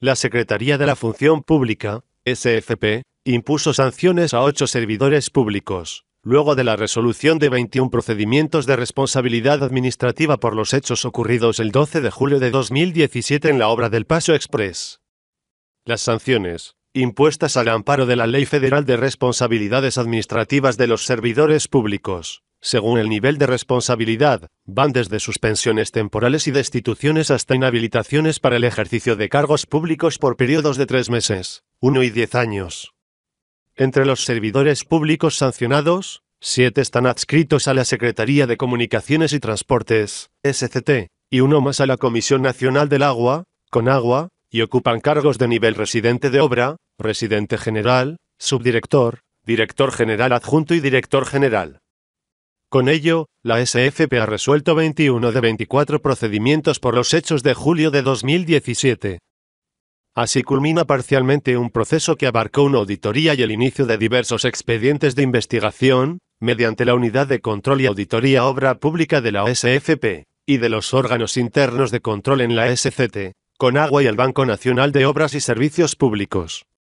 La Secretaría de la Función Pública, SFP, impuso sanciones a ocho servidores públicos, luego de la resolución de 21 procedimientos de responsabilidad administrativa por los hechos ocurridos el 12 de julio de 2017 en la obra del Paso Express. Las sanciones, impuestas al amparo de la Ley Federal de Responsabilidades Administrativas de los Servidores Públicos, según el nivel de responsabilidad, van desde suspensiones temporales y destituciones hasta inhabilitaciones para el ejercicio de cargos públicos por periodos de tres meses, uno y diez años. Entre los servidores públicos sancionados, siete están adscritos a la Secretaría de Comunicaciones y Transportes, SCT, y uno más a la Comisión Nacional del Agua, CONAGUA, y ocupan cargos de nivel residente de obra, residente general, subdirector, director general adjunto y director general. Con ello, la SFP ha resuelto 21 de 24 procedimientos por los hechos de julio de 2017. Así culmina parcialmente un proceso que abarcó una auditoría y el inicio de diversos expedientes de investigación, mediante la Unidad de Control y Auditoría Obra Pública de la SFP, y de los órganos internos de control en la SCT, con Agua y el Banco Nacional de Obras y Servicios Públicos.